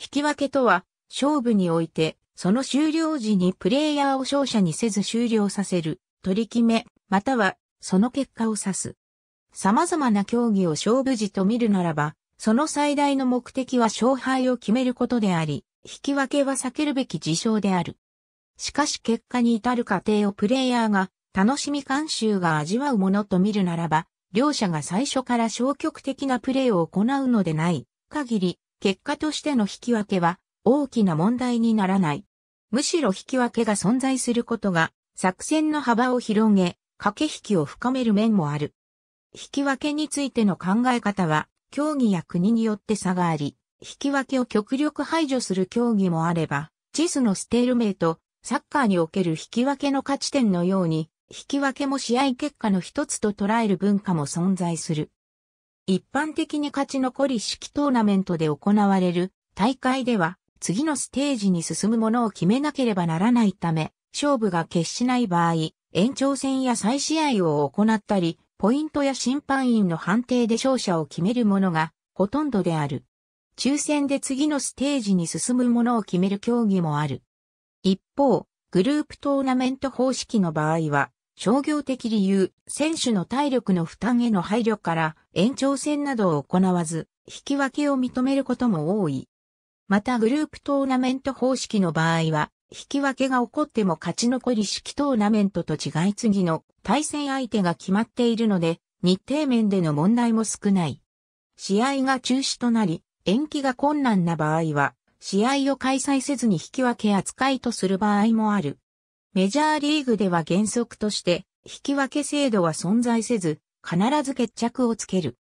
引き分けとは、勝負において、その終了時にプレイヤーを勝者にせず終了させる、取り決め、または、その結果を指す。様々な競技を勝負時と見るならば、その最大の目的は勝敗を決めることであり、引き分けは避けるべき事象である。しかし結果に至る過程をプレイヤーが、楽しみ監修が味わうものと見るならば、両者が最初から消極的なプレーを行うのでない限り、結果としての引き分けは大きな問題にならない。むしろ引き分けが存在することが作戦の幅を広げ、駆け引きを深める面もある。引き分けについての考え方は、競技や国によって差があり、引き分けを極力排除する競技もあれば、チェスのステールメイト、サッカーにおける引き分けの価値点のように、引き分けも試合結果の一つと捉える文化も存在する。一般的に勝ち残り式トーナメントで行われる大会では次のステージに進むものを決めなければならないため、勝負が決しない場合、延長戦や再試合を行ったり、ポイントや審判員の判定で勝者を決めるものがほとんどである。抽選で次のステージに進むものを決める競技もある。一方、グループトーナメント方式の場合は、商業的理由、選手の体力の負担への配慮から延長戦などを行わず、引き分けを認めることも多い。またグループトーナメント方式の場合は、引き分けが起こっても勝ち残り式トーナメントと違い次の対戦相手が決まっているので、日程面での問題も少ない。試合が中止となり、延期が困難な場合は、試合を開催せずに引き分け扱いとする場合もある。メジャーリーグでは原則として、引き分け制度は存在せず、必ず決着をつける。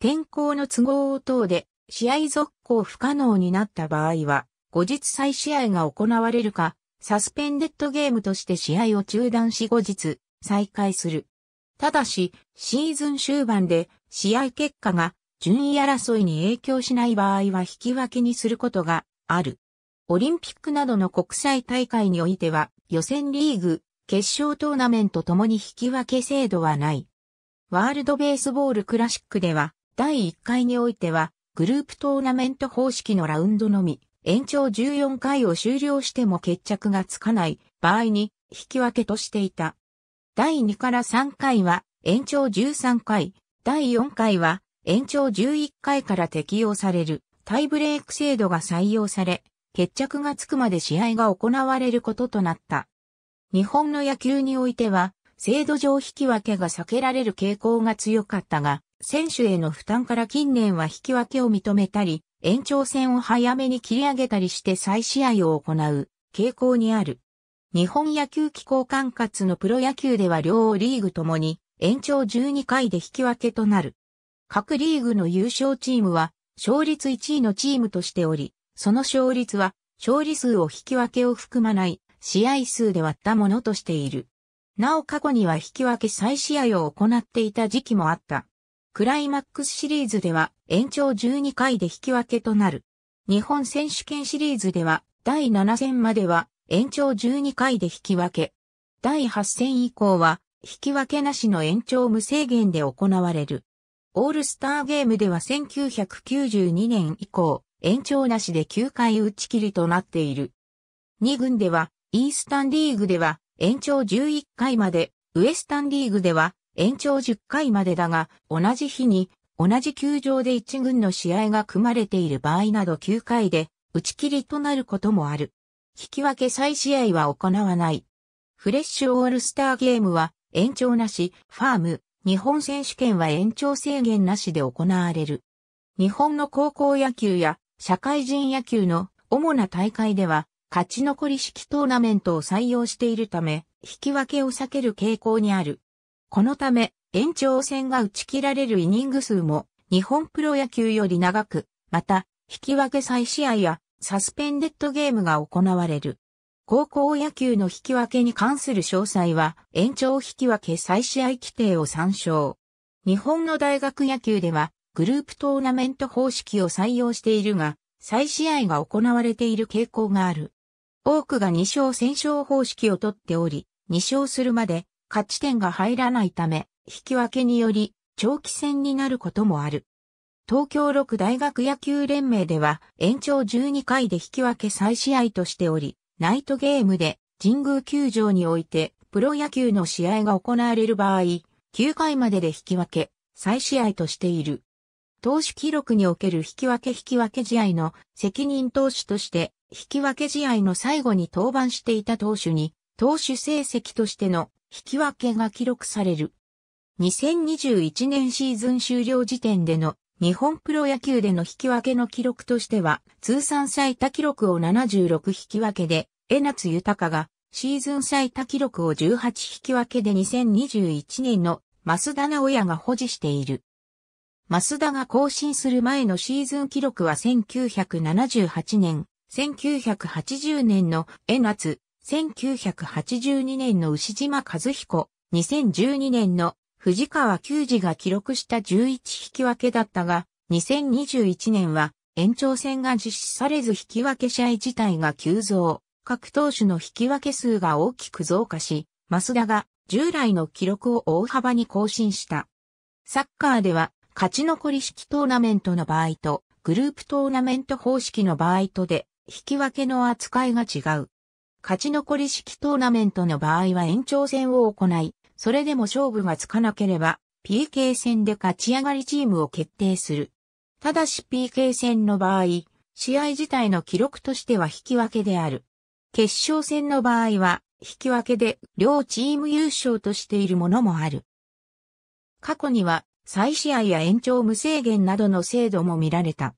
天候の都合等で、試合続行不可能になった場合は、後日再試合が行われるか、サスペンデッドゲームとして試合を中断し後日、再開する。ただし、シーズン終盤で試合結果が順位争いに影響しない場合は引き分けにすることがある。オリンピックなどの国際大会においては、予選リーグ、決勝トーナメントともに引き分け制度はない。ワールドベースボールクラシックでは、第1回においては、グループトーナメント方式のラウンドのみ、延長14回を終了しても決着がつかない場合に引き分けとしていた。第2から3回は延長13回、第4回は延長11回から適用されるタイブレーク制度が採用され、決着がつくまで試合が行われることとなった。日本の野球においては、制度上引き分けが避けられる傾向が強かったが、選手への負担から近年は引き分けを認めたり、延長戦を早めに切り上げたりして再試合を行う傾向にある。日本野球機構管轄のプロ野球では両リーグともに延長12回で引き分けとなる。各リーグの優勝チームは勝率1位のチームとしており、その勝率は、勝利数を引き分けを含まない試合数で割ったものとしている。なお過去には引き分け再試合を行っていた時期もあった。クライマックスシリーズでは延長12回で引き分けとなる。日本選手権シリーズでは第7戦までは延長12回で引き分け。第8戦以降は引き分けなしの延長無制限で行われる。オールスターゲームでは1992年以降、延長なしで9回打ち切りとなっている。2軍では、イースタンリーグでは延長11回まで、ウエスタンリーグでは延長10回までだが、同じ日に同じ球場で1軍の試合が組まれている場合など9回で打ち切りとなることもある。引き分け再試合は行わない。フレッシュオールスターゲームは延長なし、ファーム、日本選手権は延長制限なしで行われる。日本の高校野球や社会人野球の主な大会では、勝ち残り式トーナメントを採用しているため、引き分けを避ける傾向にある。このため、延長戦が打ち切られるイニング数も、日本プロ野球より長く、また、引き分け再試合や、サスペンデッドゲームが行われる。高校野球の引き分けに関する詳細は、延長引き分け再試合規定を参照。日本の大学野球では、グループトーナメント方式を採用しているが、再試合が行われている傾向がある。多くが2勝戦勝方式をとっており、2勝するまで勝ち点が入らないため、引き分けにより長期戦になることもある。東京六大学野球連盟では延長12回で引き分け再試合としており、ナイトゲームで神宮球場においてプロ野球の試合が行われる場合、9回までで引き分け、再試合としている。投手記録における引き分け引き分け試合の責任投手として、引き分け試合の最後に登板していた投手に、投手成績としての引き分けが記録される。2021年シーズン終了時点での日本プロ野球での引き分けの記録としては、通算最多記録を76引き分けで、江夏豊がシーズン最多記録を18引き分けで2021年の増田直也が保持している。マスダが更新する前のシーズン記録は1978年、1980年の江夏、1982年の牛島和彦、2012年の藤川球児が記録した11引き分けだったが、2021年は延長戦が実施されず引き分け試合自体が急増。各投手の引き分け数が大きく増加し、増田が従来の記録を大幅に更新した。サッカーでは勝ち残り式トーナメントの場合と、グループトーナメント方式の場合とで、引き分けの扱いが違う。勝ち残り式トーナメントの場合は延長戦を行い、それでも勝負がつかなければ、PK 戦で勝ち上がりチームを決定する。ただし PK 戦の場合、試合自体の記録としては引き分けである。決勝戦の場合は、引き分けで両チーム優勝としているものもある。過去には再試合や延長無制限などの制度も見られた。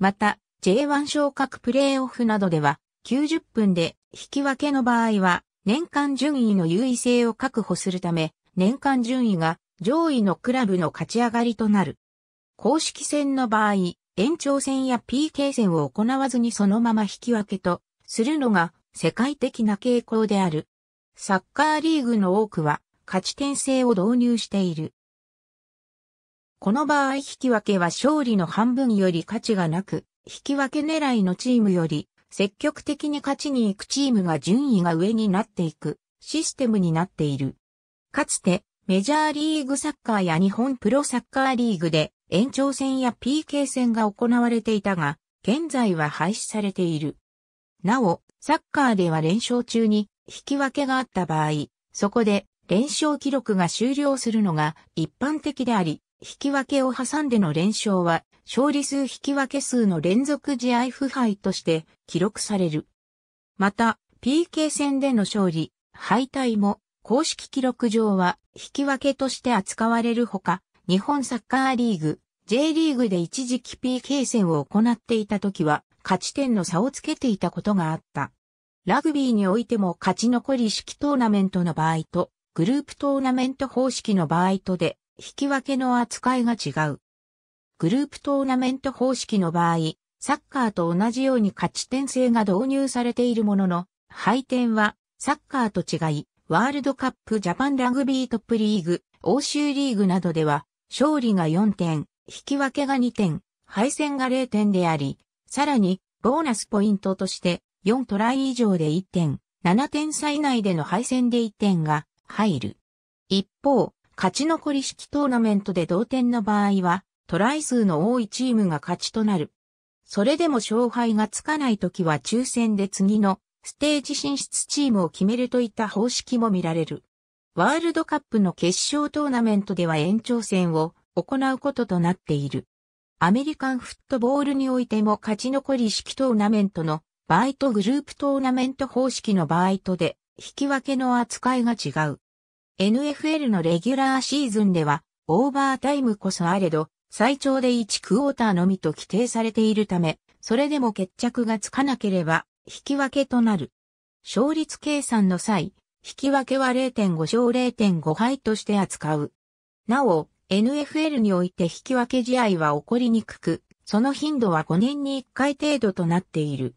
また、J1 昇格プレーオフなどでは、90分で引き分けの場合は、年間順位の優位性を確保するため、年間順位が上位のクラブの勝ち上がりとなる。公式戦の場合、延長戦や PK 戦を行わずにそのまま引き分けとするのが世界的な傾向である。サッカーリーグの多くは勝ち点制を導入している。この場合引き分けは勝利の半分より価値がなく、引き分け狙いのチームより、積極的に勝ちに行くチームが順位が上になっていくシステムになっている。かつてメジャーリーグサッカーや日本プロサッカーリーグで延長戦や PK 戦が行われていたが、現在は廃止されている。なお、サッカーでは連勝中に引き分けがあった場合、そこで連勝記録が終了するのが一般的であり、引き分けを挟んでの連勝は、勝利数引き分け数の連続試合不敗として記録される。また、PK 戦での勝利、敗退も、公式記録上は引き分けとして扱われるほか、日本サッカーリーグ、J リーグで一時期 PK 戦を行っていた時は、勝ち点の差をつけていたことがあった。ラグビーにおいても勝ち残り式トーナメントの場合と、グループトーナメント方式の場合とで、引き分けの扱いが違う。グループトーナメント方式の場合、サッカーと同じように勝ち点制が導入されているものの、配点はサッカーと違い、ワールドカップジャパンラグビートップリーグ、欧州リーグなどでは、勝利が4点、引き分けが2点、敗戦が0点であり、さらに、ボーナスポイントとして、4トライ以上で1点、7点差以内での敗戦で1点が入る。一方、勝ち残り式トーナメントで同点の場合は、トライ数の多いチームが勝ちとなる。それでも勝敗がつかないときは抽選で次のステージ進出チームを決めるといった方式も見られる。ワールドカップの決勝トーナメントでは延長戦を行うこととなっている。アメリカンフットボールにおいても勝ち残り式トーナメントの場合とグループトーナメント方式の場合とで引き分けの扱いが違う。NFL のレギュラーシーズンでは、オーバータイムこそあれど、最長で1クォーターのみと規定されているため、それでも決着がつかなければ、引き分けとなる。勝率計算の際、引き分けは0.5勝0.5敗として扱う。なお、NFL において引き分け試合は起こりにくく、その頻度は5年に1回程度となっている。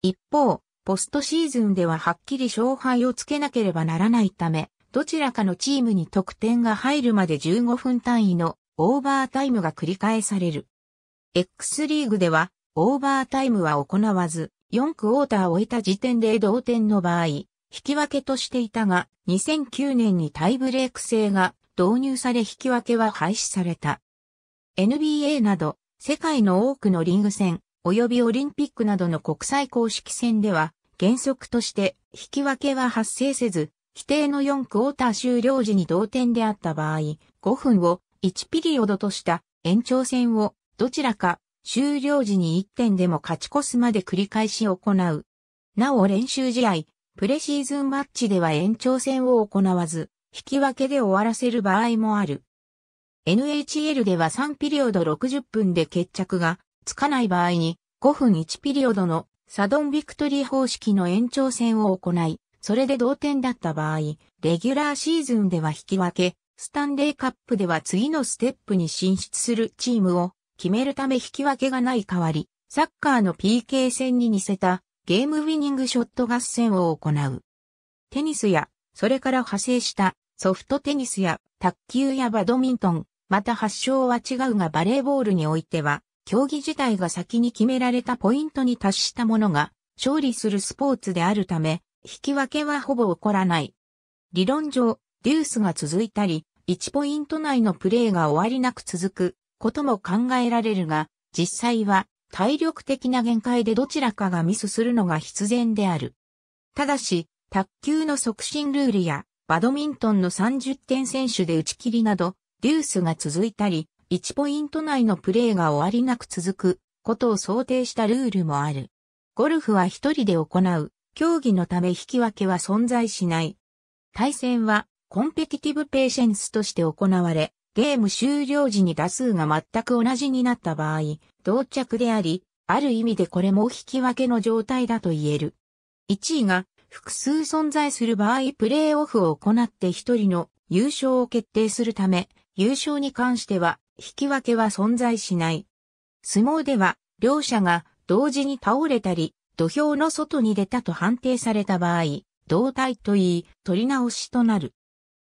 一方、ポストシーズンでははっきり勝敗をつけなければならないため、どちらかのチームに得点が入るまで15分単位のオーバータイムが繰り返される。X リーグではオーバータイムは行わず、4クォーターを終えた時点で同点の場合、引き分けとしていたが、2009年にタイブレーク制が導入され引き分けは廃止された。NBA など、世界の多くのリーグ戦、及びオリンピックなどの国際公式戦では、原則として引き分けは発生せず、規定の4クォーター終了時に同点であった場合、5分を1ピリオドとした延長戦をどちらか終了時に1点でも勝ち越すまで繰り返し行う。なお練習試合、プレシーズンマッチでは延長戦を行わず、引き分けで終わらせる場合もある。NHL では3ピリオド60分で決着がつかない場合に5分1ピリオドのサドンビクトリー方式の延長戦を行い、それで同点だった場合、レギュラーシーズンでは引き分け、スタンレーカップでは次のステップに進出するチームを決めるため引き分けがない代わり、サッカーの PK 戦に似せたゲームウィニングショット合戦を行う。テニスや、それから派生したソフトテニスや卓球やバドミントン、また発祥は違うがバレーボールにおいては、競技自体が先に決められたポイントに達したものが勝利するスポーツであるため、引き分けはほぼ起こらない。理論上、デュースが続いたり、1ポイント内のプレーが終わりなく続くことも考えられるが、実際は体力的な限界でどちらかがミスするのが必然である。ただし、卓球の促進ルールやバドミントンの30点選手で打ち切りなど、デュースが続いたり、1ポイント内のプレーが終わりなく続くことを想定したルールもある。ゴルフは一人で行う競技のため引き分けは存在しない。対戦はコンペティティブペーシェンスとして行われ、ゲーム終了時に打数が全く同じになった場合、同着であり、ある意味でこれも引き分けの状態だと言える。1位が複数存在する場合プレイオフを行って一人の優勝を決定するため、優勝に関しては引き分けは存在しない。相撲では両者が同時に倒れたり、土俵の外に出たと判定された場合、胴体といい、取り直しとなる。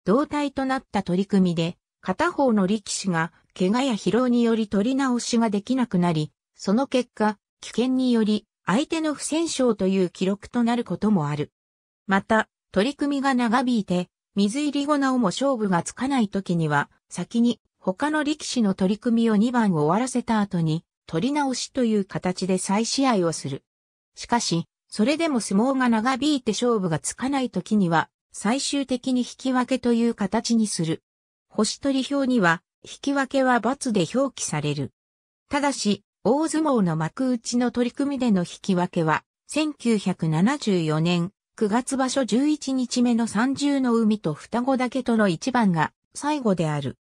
胴体となった取り組みで、片方の力士が、怪我や疲労により取り直しができなくなり、その結果、危険により、相手の不戦勝という記録となることもある。また、取り組みが長引いて、水入り後なおも勝負がつかない時には、先に他の力士の取り組みを2番終わらせた後に、取り直しという形で再試合をする。しかし、それでも相撲が長引いて勝負がつかない時には、最終的に引き分けという形にする。星取り表には、引き分けは罰で表記される。ただし、大相撲の幕内の取り組みでの引き分けは、1974年9月場所11日目の三重の海と双子だけとの一番が最後である。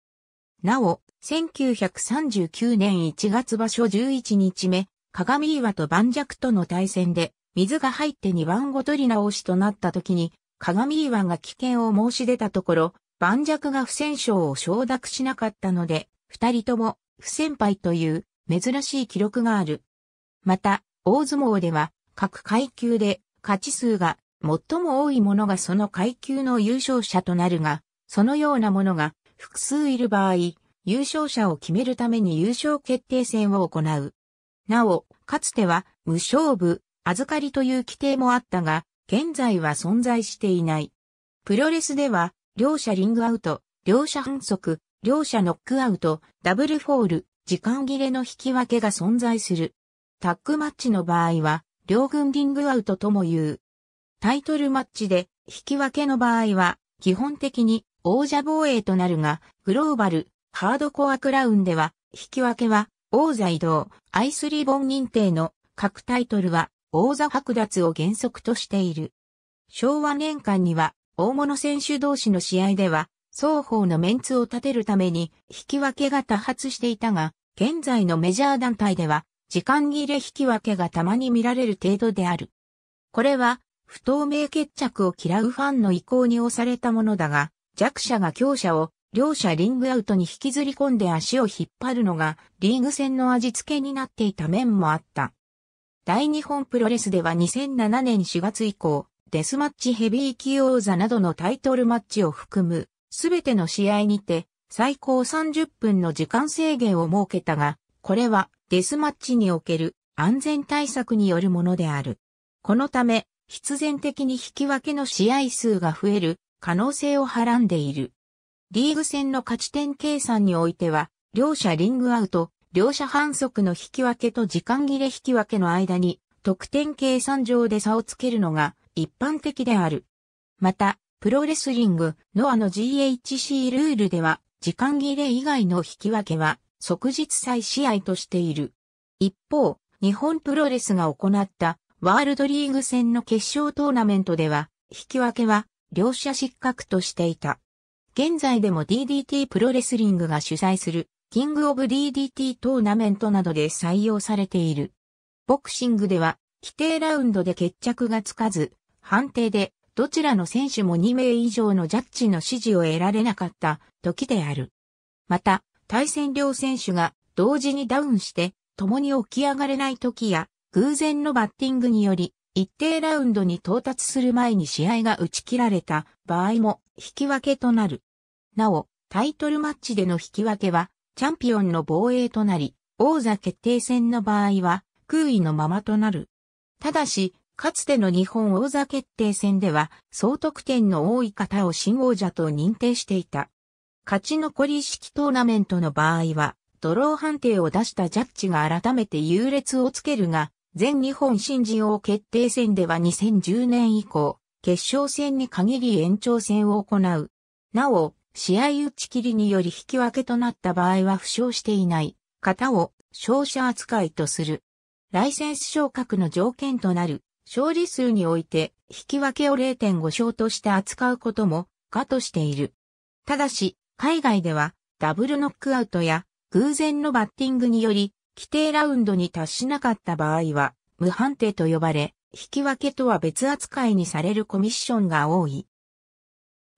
なお、1939年1月場所11日目、鏡岩と盤石との対戦で、水が入って2番ごとり直しとなった時に、鏡岩が危険を申し出たところ、盤石が不戦勝を承諾しなかったので、二人とも不戦敗という珍しい記録がある。また、大相撲では各階級で勝ち数が最も多いものがその階級の優勝者となるが、そのようなものが複数いる場合、優勝者を決めるために優勝決定戦を行う。なお、かつては無勝負、預かりという規定もあったが、現在は存在していない。プロレスでは、両者リングアウト、両者反則、両者ノックアウト、ダブルフォール、時間切れの引き分けが存在する。タッグマッチの場合は、両軍リングアウトとも言う。タイトルマッチで引き分けの場合は、基本的に王者防衛となるが、グローバル、ハードコアクラウンでは、引き分けは王アイスリボン認定の各タイトルは王座剥奪を原則としている。昭和年間には大物選手同士の試合では双方のメンツを立てるために引き分けが多発していたが、現在のメジャー団体では時間切れ引き分けがたまに見られる程度である。これは不透明決着を嫌うファンの意向に押されたものだが、弱者が強者を両者リングアウトに引きずり込んで足を引っ張るのがリーグ戦の味付けになっていた面もあった。大日本プロレスでは2007年4月以降、デスマッチヘビー級王座などのタイトルマッチを含む、すべての試合にて、最高30分の時間制限を設けたが、これはデスマッチにおける安全対策によるものである。このため、必然的に引き分けの試合数が増える可能性をはらんでいる。リーグ戦の勝ち点計算においては、両者リングアウト、両者反則の引き分けと時間切れ引き分けの間に、得点計算上で差をつけるのが一般的である。また、プロレスリング、ノアの GHC ルールでは、時間切れ以外の引き分けは、即日再試合としている。一方、日本プロレスが行ったワールドリーグ戦の決勝トーナメントでは、引き分けは両者失格としていた。現在でも DDT プロレスリングが主催するキングオブ DDT トーナメントなどで採用されている。ボクシングでは規定ラウンドで決着がつかず、判定でどちらの選手も2名以上のジャッジの支持を得られなかった時である。また、対戦両選手が同時にダウンして共に起き上がれない時や偶然のバッティングにより一定ラウンドに到達する前に試合が打ち切られた場合も引き分けとなる。なお、タイトルマッチでの引き分けは、チャンピオンの防衛となり、王座決定戦の場合は、空位のままとなる。ただし、かつての日本王座決定戦では、総得点の多い方を新王者と認定していた。勝ち残り式トーナメントの場合は、ドロー判定を出したジャッジが改めて優劣をつけるが、全日本新人王決定戦では2010年以降、決勝戦に限り延長戦を行う。なお、試合打ち切りにより引き分けとなった場合は負傷していない方を勝者扱いとする。ライセンス昇格の条件となる勝利数において引き分けを0.5勝として扱うことも可としている。ただし、海外ではダブルノックアウトや偶然のバッティングにより規定ラウンドに達しなかった場合は無判定と呼ばれ、引き分けとは別扱いにされるコミッションが多い。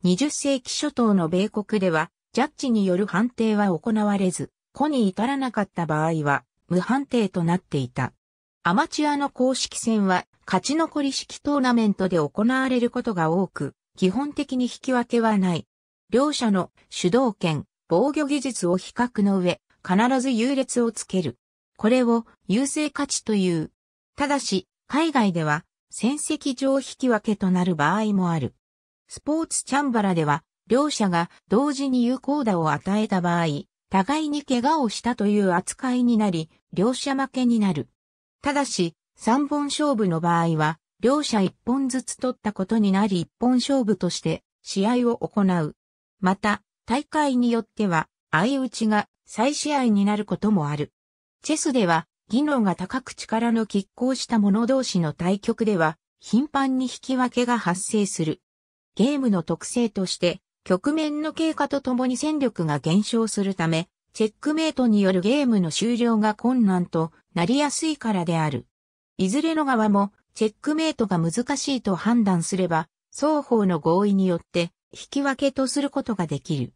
20世紀初頭の米国では、ジャッジによる判定は行われず、子に至らなかった場合は、無判定となっていた。アマチュアの公式戦は、勝ち残り式トーナメントで行われることが多く、基本的に引き分けはない。両者の主導権、防御技術を比較の上、必ず優劣をつける。これを優勢価値という。ただし、海外では、戦績上引き分けとなる場合もある。スポーツチャンバラでは、両者が同時に有効打を与えた場合、互いに怪我をしたという扱いになり、両者負けになる。ただし、3本勝負の場合は、両者1本ずつ取ったことになり1本勝負として試合を行う。また、大会によっては、相打ちが再試合になることもある。チェスでは、技能が高く力の拮抗した者同士の対局では、頻繁に引き分けが発生する。ゲームの特性として、局面の経過とともに戦力が減少するため、チェックメイトによるゲームの終了が困難となりやすいからである。いずれの側も、チェックメイトが難しいと判断すれば、双方の合意によって引き分けとすることができる。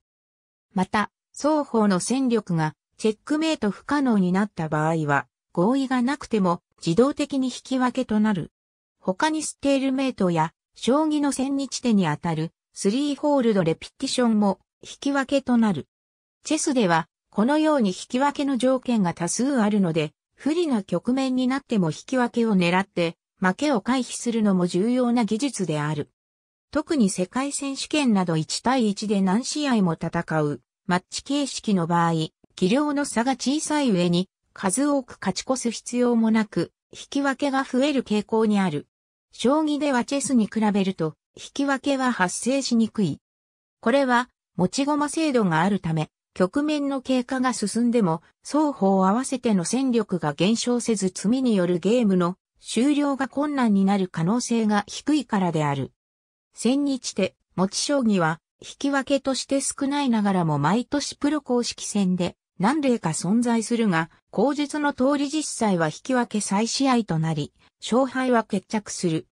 また、双方の戦力がチェックメイト不可能になった場合は、合意がなくても自動的に引き分けとなる。他にステールメイトや将棋の千日手にあたるスリーホールドレピティションも引き分けとなる。チェスではこのように引き分けの条件が多数あるので不利な局面になっても引き分けを狙って負けを回避するのも重要な技術である。特に世界選手権など1対1で何試合も戦うマッチ形式の場合、技量の差が小さい上に数多く勝ち越す必要もなく、引き分けが増える傾向にある。将棋ではチェスに比べると、引き分けは発生しにくい。これは、持ち駒制度があるため、局面の経過が進んでも、双方合わせての戦力が減少せず罪によるゲームの終了が困難になる可能性が低いからである。千日手、持ち将棋は、引き分けとして少ないながらも毎年プロ公式戦で何例か存在するが、口述の通り実際は引き分け再試合となり、勝敗は決着する。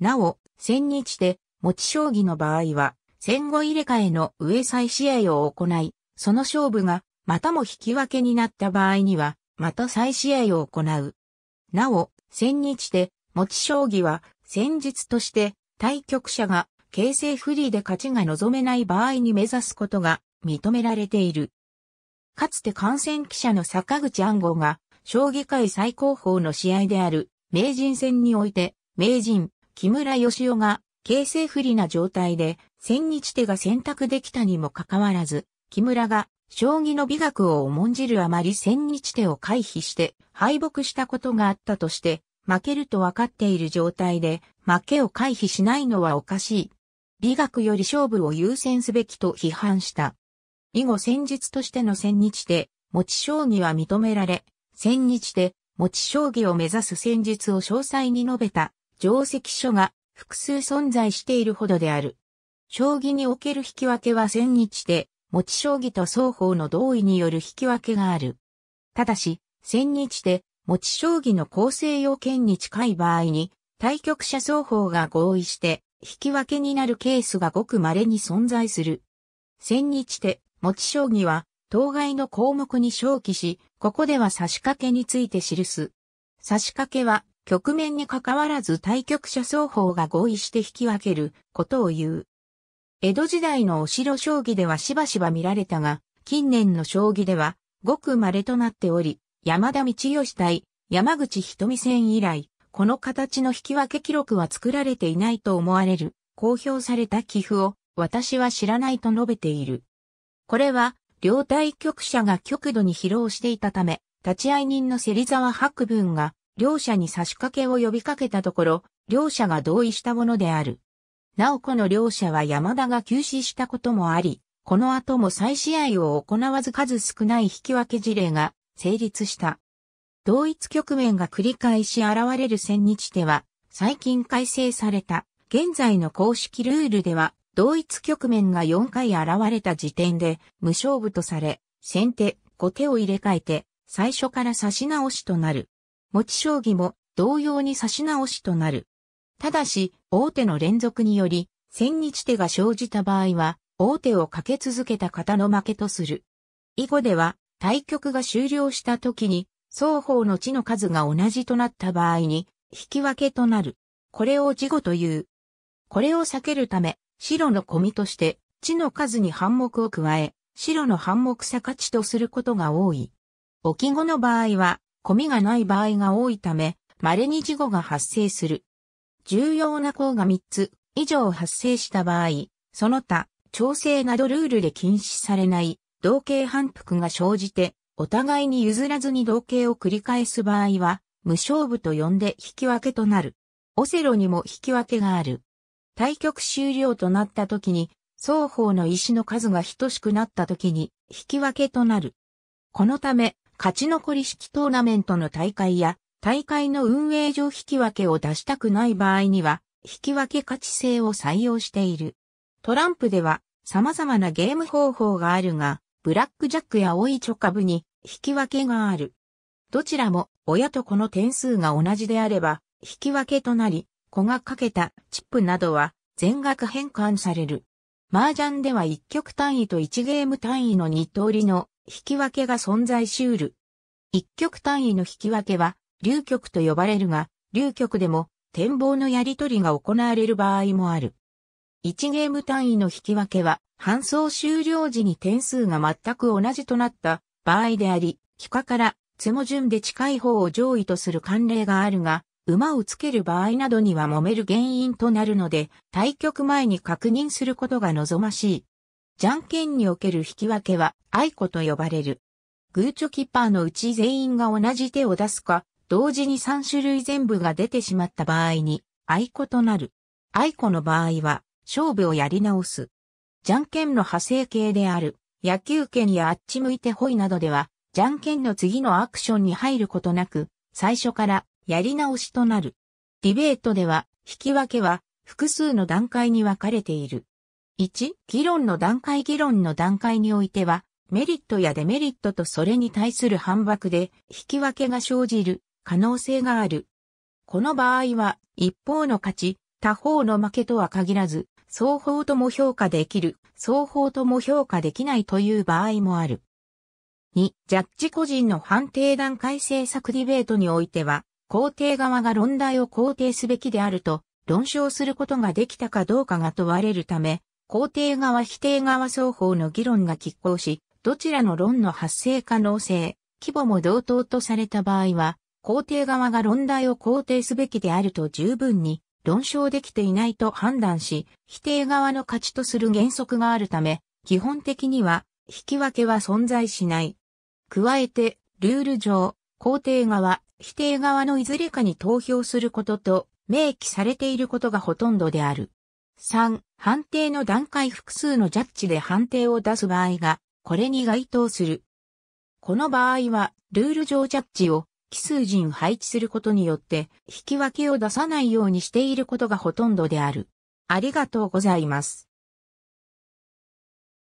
なお、千日で、持ち将棋の場合は、戦後入れ替えの上再試合を行い、その勝負が、またも引き分けになった場合には、また再試合を行う。なお、千日で、持ち将棋は、戦術として、対局者が、形フ不利で勝ちが望めない場合に目指すことが、認められている。かつて感染記者の坂口安吾が、将棋界最高峰の試合である名人戦において、名人、木村義夫が、形勢不利な状態で、千日手が選択できたにもかかわらず、木村が、将棋の美学を重んじるあまり千日手を回避して、敗北したことがあったとして、負けると分かっている状態で、負けを回避しないのはおかしい。美学より勝負を優先すべきと批判した。以後戦術としての千日手、持ち将棋は認められ、千日手、持ち将棋を目指す戦術を詳細に述べた定石書が複数存在しているほどである。将棋における引き分けは千日で、持ち将棋と双方の同意による引き分けがある。ただし、千日で、持ち将棋の構成要件に近い場合に、対局者双方が合意して、引き分けになるケースがごく稀に存在する。千日手、持ち将棋は、当該の項目に表記し、ここでは差し掛けについて記す。差し掛けは、局面に関わらず対局者双方が合意して引き分けることを言う。江戸時代のお城将棋ではしばしば見られたが、近年の将棋では、ごく稀となっており、山田道義対山口瞳戦以来、この形の引き分け記録は作られていないと思われる、公表された寄付を私は知らないと述べている。これは両対局者が極度に疲労していたため、立会人の芹沢白文が、両者に差し掛けを呼びかけたところ、両者が同意したものである。なおこの両者は山田が急死したこともあり、この後も再試合を行わず数少ない引き分け事例が成立した。同一局面が繰り返し現れる千日手は、最近改正された、現在の公式ルールでは、同一局面が4回現れた時点で無勝負とされ、先手、後手を入れ替えて、最初から指し直しとなる。持ち将棋も同様に指し直しとなる。ただし、大手の連続により、千日手が生じた場合は、大手をかけ続けた方の負けとする。以後では、対局が終了した時に、双方の地の数が同じとなった場合に、引き分けとなる。これを事後という。これを避けるため、白の込みとして、地の数に反目を加え、白の反目逆地ちとすることが多い。置き語の場合は、込みがない場合が多いため、稀に事故が発生する。重要な項が3つ以上発生した場合、その他、調整などルールで禁止されない、同型反復が生じて、お互いに譲らずに同型を繰り返す場合は、無勝負と呼んで引き分けとなる。オセロにも引き分けがある。対局終了となった時に、双方の石の数が等しくなった時に、引き分けとなる。このため、勝ち残り式トーナメントの大会や、大会の運営上引き分けを出したくない場合には、引き分け勝ち制を採用している。トランプでは、様々なゲーム方法があるが、ブラックジャックやオいチョカブに引き分けがある。どちらも親と子の点数が同じであれば引き分けとなり、子がかけたチップなどは全額返還される。麻雀では1局単位と1ゲーム単位の2通りの引き分けが存在しうる。1局単位の引き分けは、流局と呼ばれるが、流局でも展望のやり取りが行われる場合もある。1ゲーム単位の引き分けは、搬送終了時に点数が全く同じとなった場合であり、帰化から、つも順で近い方を上位とする慣例があるが、馬をつける場合などには揉める原因となるので、対局前に確認することが望ましい。じゃんけんにおける引き分けは、愛子と呼ばれる。グーチョキッパーのうち全員が同じ手を出すか、同時に3種類全部が出てしまった場合に、愛子となる。愛子の場合は、勝負をやり直す。じゃんけんの派生形である、野球拳やあっち向いてほいなどでは、じゃんけんの次のアクションに入ることなく、最初からやり直しとなる。ディベートでは、引き分けは複数の段階に分かれている。1、議論の段階議論の段階においては、メリットやデメリットとそれに対する反駁で、引き分けが生じる可能性がある。この場合は、一方の勝ち、他方の負けとは限らず、双方とも評価できる、双方とも評価できないという場合もある。2、ジャッジ個人の判定段階政策ディベートにおいては、皇帝側が論題を肯定すべきであると論証することができたかどうかが問われるため、肯定側否定側双方の議論が拮抗し、どちらの論の発生可能性、規模も同等とされた場合は、肯定側が論題を肯定すべきであると十分に論証できていないと判断し、否定側の価値とする原則があるため、基本的には引き分けは存在しない。加えて、ルール上、肯定側、否定側のいずれかに投票することと明記されていることがほとんどである。3、判定の段階複数のジャッジで判定を出す場合が、これに該当する。この場合は、ルール上ジャッジを奇数人配置することによって、引き分けを出さないようにしていることがほとんどである。ありがとうございます。